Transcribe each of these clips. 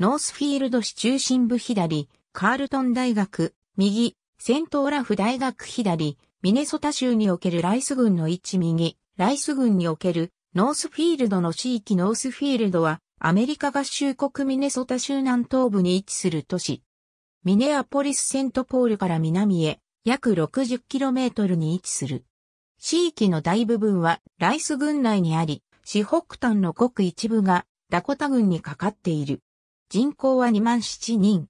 ノースフィールド市中心部左、カールトン大学、右、セントオラフ大学左、ミネソタ州におけるライス軍の位置右、ライス軍におけるノースフィールドの地域ノースフィールドはアメリカ合衆国ミネソタ州南東部に位置する都市。ミネアポリスセントポールから南へ約 60km に位置する。地域の大部分はライス軍内にあり、市北端の国一部がダコタ軍にかかっている。人口は2万7人。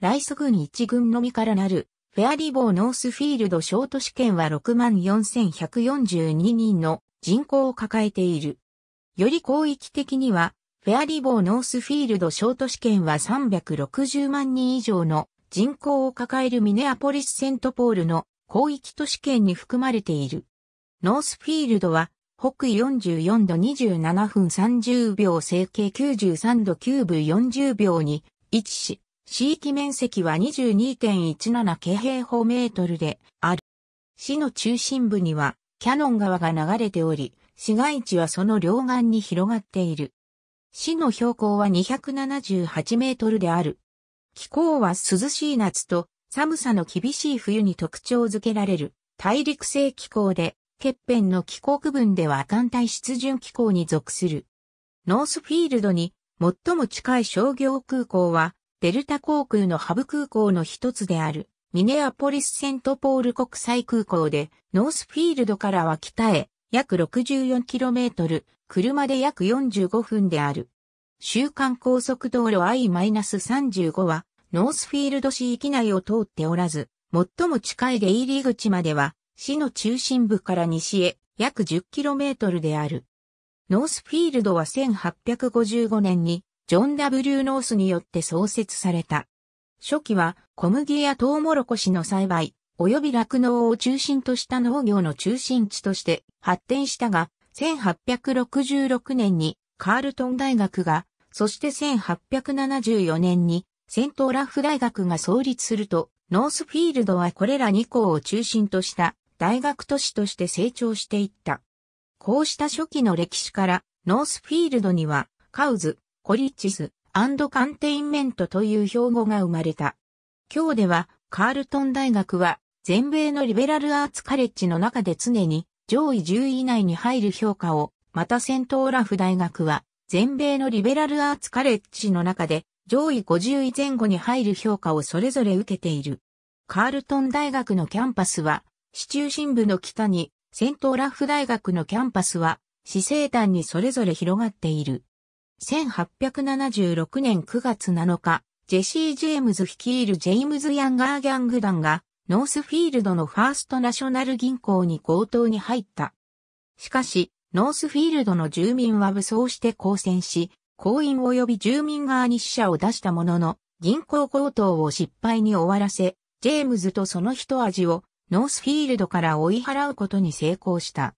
ライス軍1軍のみからなる、フェアリボーノースフィールドショート試験は64,142人の人口を抱えている。より広域的には、フェアリボーノースフィールドショート試験は360万人以上の人口を抱えるミネアポリスセントポールの広域都市圏に含まれている。ノースフィールドは北緯44度27分30秒整形93度9分40秒に位置し、地域面積は22.17京平方メートルである。市の中心部にはキャノン川が流れており、市街地はその両岸に広がっている。市の標高は278メートルである。気候は涼しい夏と寒さの厳しい冬に特徴づけられる大陸性気候で欠片の気候区分では艦隊出巡機構に属する。ノースフィールドに最も近い商業空港は、デルタ航空のハブ空港の一つである、ミネアポリスセントポール国際空港で、ノースフィールドからは北へ約 64km、車で約45分である。週間高速道路 I-35 は、ノースフィールド市域内を通っておらず、最も近い出入り口までは市の中心部から西へ約 10km である。ノースフィールドは1855年にジョン・ W・ ノースによって創設された。初期は小麦やトウモロコシの栽培、及び酪農を中心とした農業の中心地として発展したが、1866年にカールトン大学が、そして1874年にセントラフ大学が創立すると、ノースフィールドはこれら2校を中心とした大学都市として成長していった。こうした初期の歴史から、ノースフィールドには、カウズ、コリッチス、アンドカンテインメントという標語が生まれた。今日では、カールトン大学は、全米のリベラルアーツカレッジの中で常に上位10位以内に入る評価を、またセントオラフ大学は、全米のリベラルアーツカレッジの中で上位50位前後に入る評価をそれぞれ受けている。カールトン大学のキャンパスは市中心部の北に、セントラフ大学のキャンパスは、市西端にそれぞれ広がっている。1876年9月7日、ジェシー・ジェームズ率いるジェイムズ・ヤンガーギャング団が、ノースフィールドのファーストナショナル銀行に強盗に入った。しかし、ノースフィールドの住民は武装して抗戦し、行員及び住民側に死者を出したものの、銀行強盗を失敗に終わらせ、ジェームズとその一味をノースフィールドから追い払うことに成功した。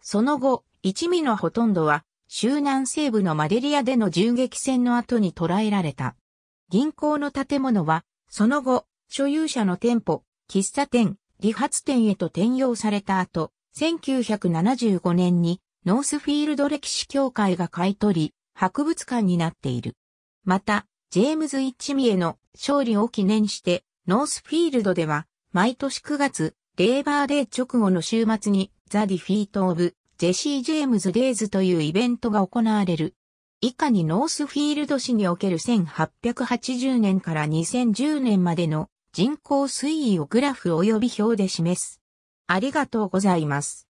その後、一味のほとんどは、周南西部のマデリアでの銃撃戦の後に捕らえられた。銀行の建物は、その後、所有者の店舗、喫茶店、理髪店へと転用された後、1975年にノースフィールド歴史協会が買い取り、博物館になっている。また、ジェームズ・イッチミへの勝利を記念して、ノースフィールドでは、毎年9月、レーバーデー直後の週末に、ザ・ディフィート・オブ・ジェシー・ジェームズ・デイズというイベントが行われる。以下にノースフィールド市における1880年から2010年までの人口推移をグラフ及び表で示す。ありがとうございます。